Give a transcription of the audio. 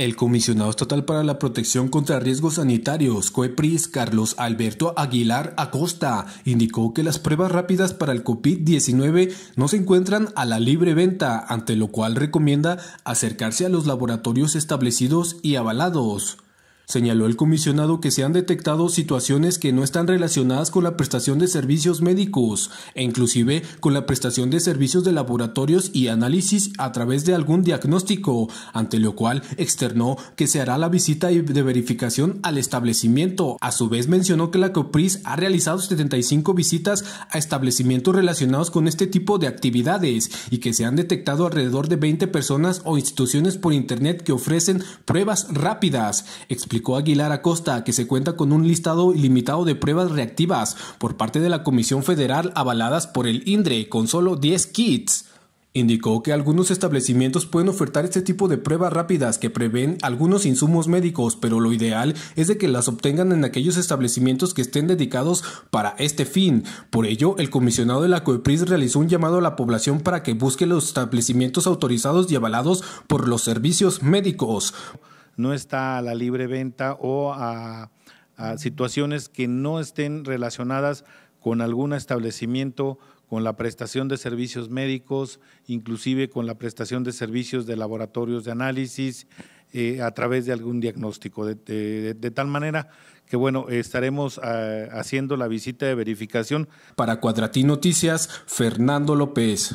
El comisionado estatal para la protección contra riesgos sanitarios, COEPRIS, Carlos Alberto Aguilar Acosta, indicó que las pruebas rápidas para el COVID-19 no se encuentran a la libre venta, ante lo cual recomienda acercarse a los laboratorios establecidos y avalados. Señaló el comisionado que se han detectado situaciones que no están relacionadas con la prestación de servicios médicos e inclusive con la prestación de servicios de laboratorios y análisis a través de algún diagnóstico, ante lo cual externó que se hará la visita de verificación al establecimiento. A su vez mencionó que la COPRIS ha realizado 75 visitas a establecimientos relacionados con este tipo de actividades y que se han detectado alrededor de 20 personas o instituciones por Internet que ofrecen pruebas rápidas. Explicó Aguilar Acosta que se cuenta con un listado limitado de pruebas reactivas por parte de la Comisión Federal avaladas por el INDRE con solo 10 kits. Indicó que algunos establecimientos pueden ofertar este tipo de pruebas rápidas que prevén algunos insumos médicos, pero lo ideal es de que las obtengan en aquellos establecimientos que estén dedicados para este fin. Por ello, el comisionado de la COEPRIS realizó un llamado a la población para que busque los establecimientos autorizados y avalados por los servicios médicos no está a la libre venta o a, situaciones que no estén relacionadas con algún establecimiento, con la prestación de servicios médicos, inclusive con la prestación de servicios de laboratorios de análisis eh, a través de algún diagnóstico. De, tal manera que, bueno, estaremos eh, haciendo la visita de verificación. Para Cuadratín Noticias, Fernando López.